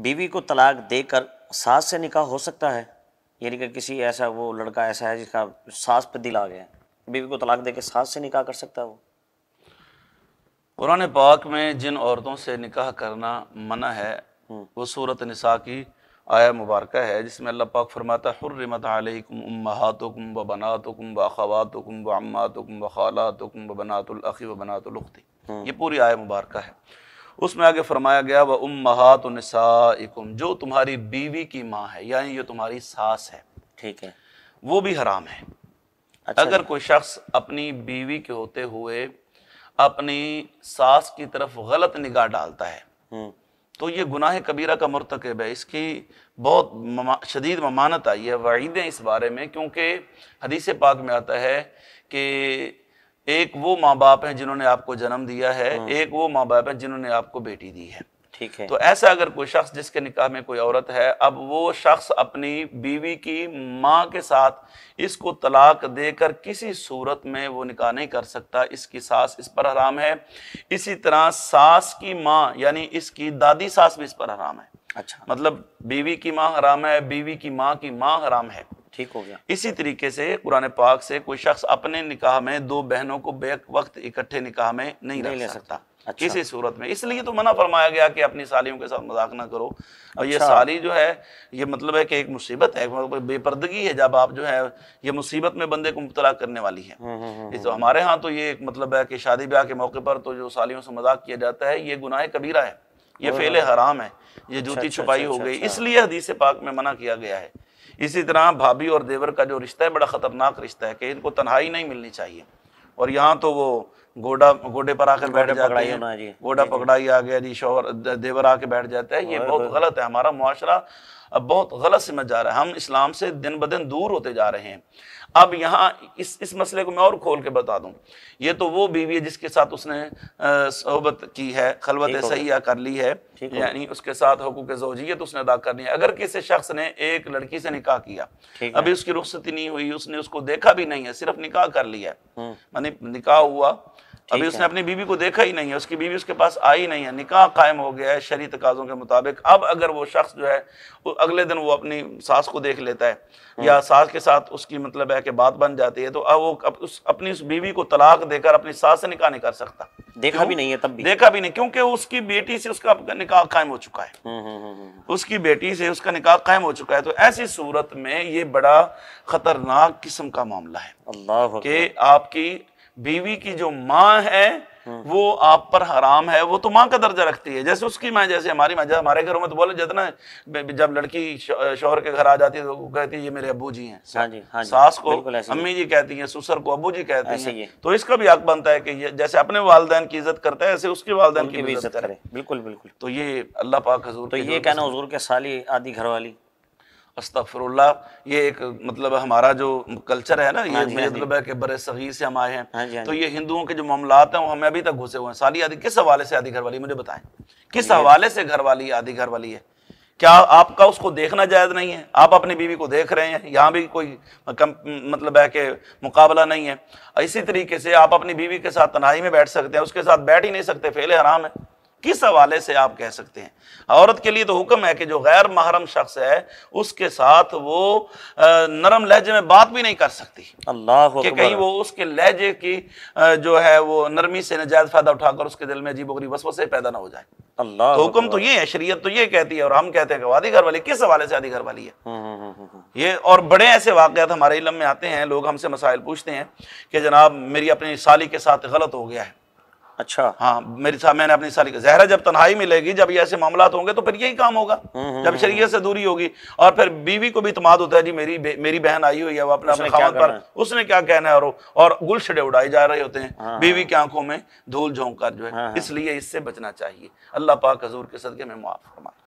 बीवी को तलाक देकर सास से निकाह हो सकता है यानी कि किसी ऐसा वो लड़का ऐसा है जिसका सास पर दिल आ गया बीवी को तलाक देकर सास से निकाह कर सकता है वो पुराने पाक में जिन औरतों से निकाह करना मना है हम्म। वो सूरत निसा की आया मुबारक है जिसमें अल्लाह पाक फरमाता हुर्रिमत अलैकुम उम्महातुकुम व बनातुकुम व अखवातुकुम व अम्मातुकुम व खालातुकुम व बनातुल अखी व बनातुल उख्ती हम्म। ये पूरी आया मुबारक है उसमें आगे फरमाया गया वह उम महात नसाकुम जो तुम्हारी बीवी की माँ है यानी जो तुम्हारी सास है ठीक है वो भी हराम है अच्छा अगर कोई शख्स अपनी बीवी के होते हुए अपनी सास की तरफ गलत निगाह डालता है हम्म। तो ये गुनाह कबीरा का मरतकब है इसकी बहुत शदीद ममानत आई है वाहिदे इस बारे में क्योंकि हदीस पाक में आता है कि एक वो माँ बाप हैं जिन्होंने आपको जन्म दिया है हाँ। एक वो माँ बाप हैं जिन्होंने आपको बेटी दी है ठीक है तो ऐसा अगर कोई शख्स जिसके निकाह में कोई औरत है अब वो शख्स अपनी बीवी की माँ के साथ इसको तलाक देकर किसी सूरत में वो निकाह नहीं कर सकता इसकी सास इस पर हराम है इसी तरह सास की माँ यानी इसकी दादी सास भी इस पर हराम है अच्छा मतलब बीवी की माँ हराम है बीवी की माँ की माँ हराम है ठीक हो गया इसी तरीके से कुरान पाक से कोई शख्स अपने निकाह में दो बहनों को बेक वक्त इकट्ठे निकाह में नहीं, नहीं ले सकता अच्छा। किसी सूरत में इसलिए तो मना फरमाया गया कि अपनी सालियों के साथ मजाक ना करो अच्छा। और ये साली जो है ये मतलब है कि एक मुसीबत है मतलब बेपर्दगी है जब आप जो है ये मुसीबत में बंदे को मुबतला करने वाली है हम्म, हम्म, हम्म, इस तो हमारे यहाँ तो ये एक मतलब है कि शादी ब्याह के मौके पर तो जो सालियों से मजाक किया जाता है ये गुनाह कबीरा है ये फेले हराम है ये अच्छा, जूती अच्छा, छुपाई अच्छा, हो गई इसलिए हदीस पाक में मना किया गया है इसी तरह भाभी और देवर का जो रिश्ता है बड़ा ख़तरनाक रिश्ता है कि इनको तन्हाई नहीं मिलनी चाहिए और यहाँ तो वो गोडा गोडे पर आकर बैठ जाते हैं गोडा पकड़ाई आ गया जी शोहर देवर आके बैठ जाते हैं ये बहुत गलत है हमारा मुआरा अब बहुत गलत समझ जा रहा है हम इस्लाम से दिन ब दिन दूर होते जा रहे हैं अब यहाँ इस इस मसले को मैं और खोल के बता दूँ ये तो वो बीवी है जिसके साथ उसने सोहबत की है खलबत सहिया कर ली है यानी उसके साथ हकूक जोजियत उसने अदा करनी है अगर किसी शख्स ने एक लड़की से निकाह किया अभी उसकी रुख्सती नहीं हुई उसने उसको देखा भी नहीं है सिर्फ निकाह कर लिया है हम्म। मानी निकाह हुआ अभी उसने अपनी बीवी को देखा ही नहीं है उसकी बीवी उसके पास आई नहीं है निकाह कायम हो गया है शरी तकाजों के मुताबिक अब अगर वो शख्स जो है वो अगले दिन वो अपनी सास को देख लेता है हम्म। या सास के साथ उसकी मतलब है कि बात बन जाती है तो अब वो उस अपनी उस बीवी को तलाक देकर अपनी सास से निकाह नहीं कर सकता देखा भी नहीं है तब भी देखा भी नहीं क्योंकि उसकी बेटी से उसका निकाह कायम हो चुका है हम्म, हम्म, उसकी बेटी से उसका निकाह कायम हो चुका है तो ऐसी सूरत में ये बड़ा खतरनाक किस्म का मामला है कि आपकी बीवी की जो माँ है वो आप पर हराम है वो तो माँ का दर्जा रखती है जैसे उसकी माँ जैसे हमारी माँ हमारे घरों में तो बोले जितना जब लड़की शोहर के घर आ जाती है तो कहती है ये मेरे अबू जी हैं हाँ जी, हाँ जी, सास को अम्मी जी कहती हैं सुसर को अबू जी कहते हैं तो इसका भी हक बनता है कि जैसे अपने वालदेन की इज्जत करता है ऐसे उसके वालदेन की भी इज्जत करे बिल्कुल बिल्कुल तो ये अल्लाह पाक हजूर तो ये कहना हजूर के साली आदि घर वाली अस्तफरुल्ला ये एक मतलब हमारा जो कल्चर है ना ये हाँ हाँ मतलब है कि बड़े सगीर से हम आए हैं हाँ तो ये हिंदुओं के जो मामला हैं वो हमें अभी तक घुसे हुए हैं साली आदि किस हवाले से आधी घर वाली मुझे बताएं किस हवाले से घर वाली आधी घर वाली है क्या आपका उसको देखना जायज नहीं है आप अपनी बीवी को देख रहे हैं यहाँ भी कोई मतलब है कि मुकाबला नहीं है इसी तरीके से आप अपनी बीवी के साथ तनाई में बैठ सकते हैं उसके साथ बैठ ही नहीं सकते फेले आराम है किस हवाले से आप कह सकते हैं औरत के लिए तो हुक्म है कि जो गैर महरम शख्स है उसके साथ वो नरम लहजे में बात भी नहीं कर सकती अल्लाह कि कहीं वो उसके लहजे की जो है वो नरमी से नजायज फायदा उठाकर उसके दिल में अजीब वगरी वसवसे पैदा ना हो जाए अल्लाह तो हुक्म तो ये है शरीयत तो ये कहती है और हम कहते हैं कि आधी घर वाली किस हवाले से आधी घर वाली है हम्म, हम्म, हम्म, ये और बड़े ऐसे वाकत हमारे इलम में आते हैं लोग हमसे मसाइल पूछते हैं कि जनाब मेरी अपनी साली के साथ गलत हो गया है अच्छा हाँ मेरी साहब मैंने अपनी सारी जहरा जब तन्हाई मिलेगी जब ये ऐसे मामला होंगे तो फिर यही काम होगा हम्म, हम्म, जब हम्म। शरीय से दूरी होगी और फिर बीवी को भी इतमाद होता है जी मेरी मेरी बहन आई हुई है वो अपने अपने खामद पर उसने क्या कहना है और, और गुलछड़े उड़ाए जा रहे होते हैं हाँ।, हाँ। बीवी की आंखों में धूल झोंक कर जो है हाँ, हाँ। इसलिए इससे बचना चाहिए अल्लाह पाक हजूर के सदके में मुआफ़ फरमाए